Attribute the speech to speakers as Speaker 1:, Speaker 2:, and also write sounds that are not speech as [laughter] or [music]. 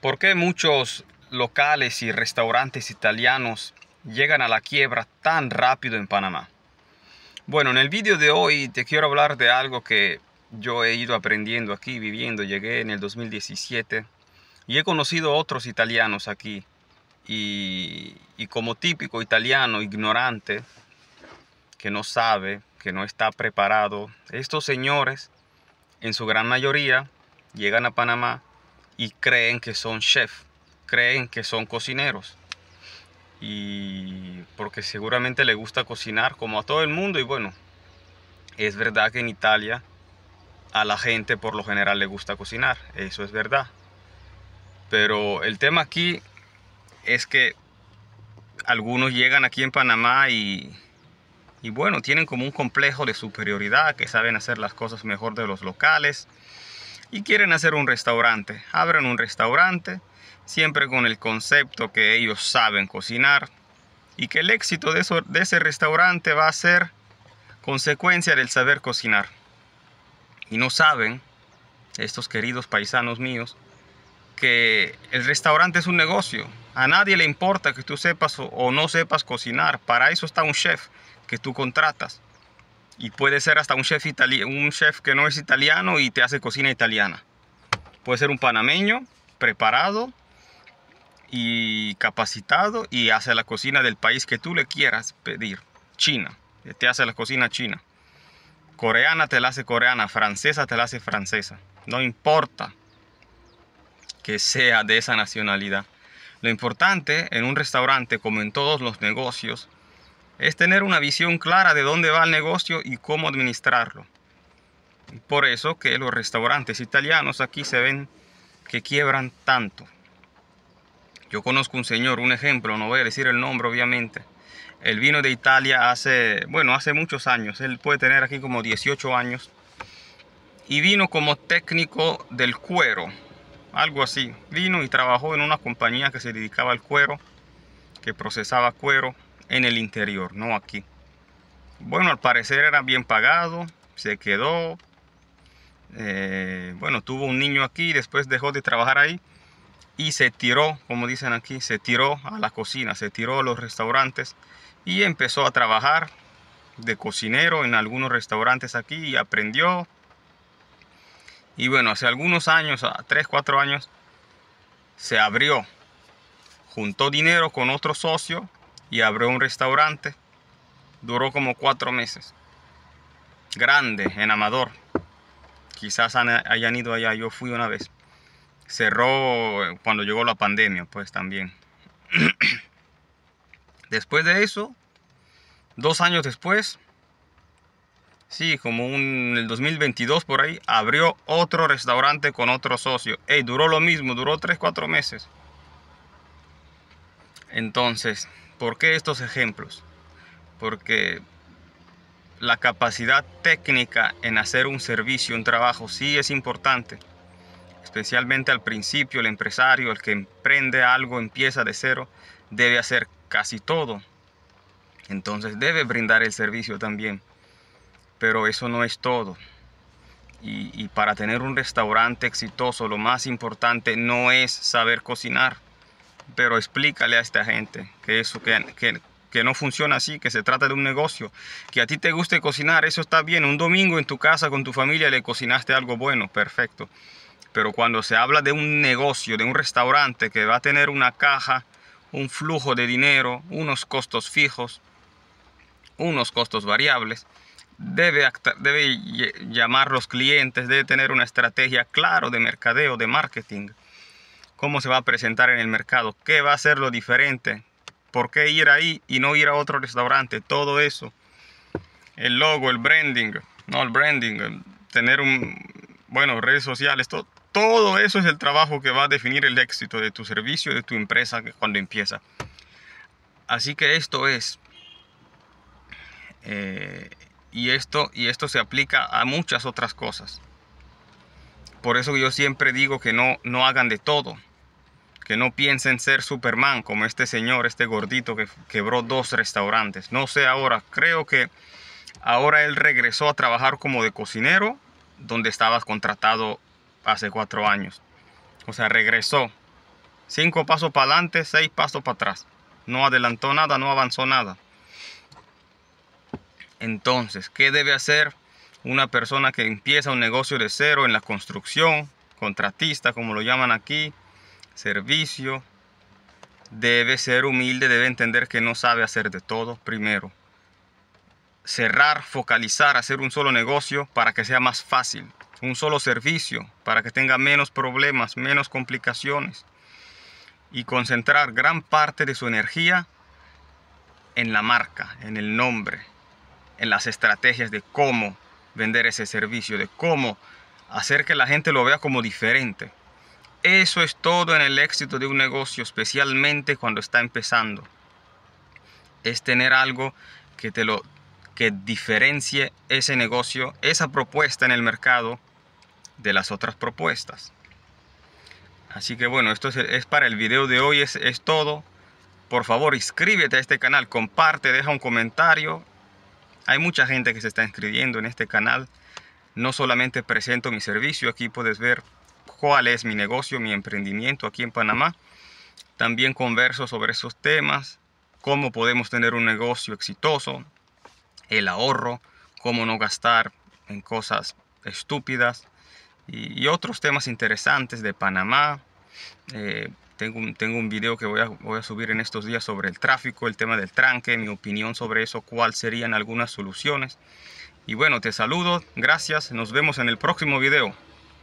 Speaker 1: ¿Por qué muchos locales y restaurantes italianos llegan a la quiebra tan rápido en Panamá? Bueno, en el vídeo de hoy te quiero hablar de algo que yo he ido aprendiendo aquí, viviendo. Llegué en el 2017 y he conocido otros italianos aquí. Y, y como típico italiano ignorante, que no sabe, que no está preparado, estos señores, en su gran mayoría, llegan a Panamá y creen que son chef, creen que son cocineros. Y porque seguramente le gusta cocinar como a todo el mundo y bueno, es verdad que en Italia a la gente por lo general le gusta cocinar, eso es verdad. Pero el tema aquí es que algunos llegan aquí en Panamá y, y bueno, tienen como un complejo de superioridad, que saben hacer las cosas mejor de los locales y quieren hacer un restaurante. abren un restaurante, siempre con el concepto que ellos saben cocinar y que el éxito de, de ese restaurante va a ser consecuencia del saber cocinar. Y no saben, estos queridos paisanos míos, que el restaurante es un negocio. A nadie le importa que tú sepas o no sepas cocinar. Para eso está un chef que tú contratas. Y puede ser hasta un chef, un chef que no es italiano y te hace cocina italiana. Puede ser un panameño preparado y capacitado y hace la cocina del país que tú le quieras pedir. China, te hace la cocina china. Coreana te la hace coreana, francesa te la hace francesa. No importa que sea de esa nacionalidad. Lo importante en un restaurante, como en todos los negocios, es tener una visión clara de dónde va el negocio y cómo administrarlo. Por eso que los restaurantes italianos aquí se ven que quiebran tanto. Yo conozco un señor, un ejemplo, no voy a decir el nombre obviamente. El vino de Italia hace, bueno, hace muchos años. Él puede tener aquí como 18 años. Y vino como técnico del cuero, algo así. Vino y trabajó en una compañía que se dedicaba al cuero, que procesaba cuero en el interior, no aquí. Bueno, al parecer era bien pagado, se quedó. Eh, bueno, tuvo un niño aquí, después dejó de trabajar ahí y se tiró, como dicen aquí, se tiró a la cocina, se tiró a los restaurantes y empezó a trabajar de cocinero en algunos restaurantes aquí y aprendió. Y bueno, hace algunos años, 3, ah, 4 años, se abrió, juntó dinero con otro socio y abrió un restaurante. Duró como cuatro meses. Grande, en Amador. Quizás hayan ido allá, yo fui una vez. Cerró eh, cuando llegó la pandemia, pues también. [clears throat] después de eso, dos años después, sí, como en el 2022 por ahí, abrió otro restaurante con otro socio. Ey, duró lo mismo, duró tres, cuatro meses. Entonces, ¿Por qué estos ejemplos? Porque la capacidad técnica en hacer un servicio, un trabajo, sí es importante. Especialmente al principio, el empresario, el que emprende algo, empieza de cero, debe hacer casi todo. Entonces debe brindar el servicio también. Pero eso no es todo. Y, y para tener un restaurante exitoso, lo más importante no es saber cocinar pero explícale a esta gente que eso que, que, que, no funciona así, que se trata de un negocio, que a ti te guste cocinar, eso está bien, un domingo en tu casa con tu familia le cocinaste algo bueno, perfecto. Pero cuando se habla de un negocio, de un restaurante que va a tener una caja, un flujo de dinero, unos costos fijos, unos costos variables, debe, debe llamar los clientes, debe tener una estrategia clara de mercadeo, de marketing cómo se va a presentar en el mercado, qué va a ser lo diferente, por qué ir ahí y no ir a otro restaurante, todo eso. El logo, el branding, no el branding, tener un, bueno, redes sociales, todo, eso es el trabajo que va a definir el éxito de tu servicio, de tu empresa cuando empieza. Así que esto es, eh, y, esto, y esto se aplica a muchas otras cosas por eso yo siempre digo que no, no hagan de todo. Que no piensen ser Superman como este señor, este gordito que quebró dos restaurantes. No sé ahora, creo que ahora él regresó a trabajar como de cocinero donde estaba contratado hace cuatro años. O sea, regresó. Cinco pasos para adelante, seis pasos para atrás. No adelantó nada, no avanzó nada. Entonces, ¿qué debe hacer una persona que empieza un negocio de cero en la construcción, contratista como lo llaman aquí, servicio, debe ser humilde, debe entender que no sabe hacer de todo primero. Cerrar, focalizar, hacer un solo negocio para que sea más fácil. Un solo servicio para que tenga menos problemas, menos complicaciones. Y concentrar gran parte de su energía en la marca, en el nombre, en las estrategias de cómo vender ese servicio, de cómo hacer que la gente lo vea como diferente. Eso es todo en el éxito de un negocio, especialmente cuando está empezando. Es tener algo que te lo que diferencie ese negocio, esa propuesta en el mercado de las otras propuestas. Así que bueno, esto es, para el video de hoy, es, es todo. Por favor, inscríbete a este canal, comparte, deja un comentario hay mucha gente que se está inscribiendo en este canal. No solamente presento mi servicio, aquí puedes ver cuál es mi negocio, mi emprendimiento aquí en Panamá. También converso sobre esos temas, cómo podemos tener un negocio exitoso, el ahorro, cómo no gastar en cosas estúpidas y, otros temas interesantes de Panamá, eh, tengo un, tengo un video que voy a, voy a subir en estos días sobre el tráfico, el tema del tranque, mi opinión sobre eso, cuáles serían algunas soluciones. Y bueno, te saludo, gracias, nos vemos en el próximo video.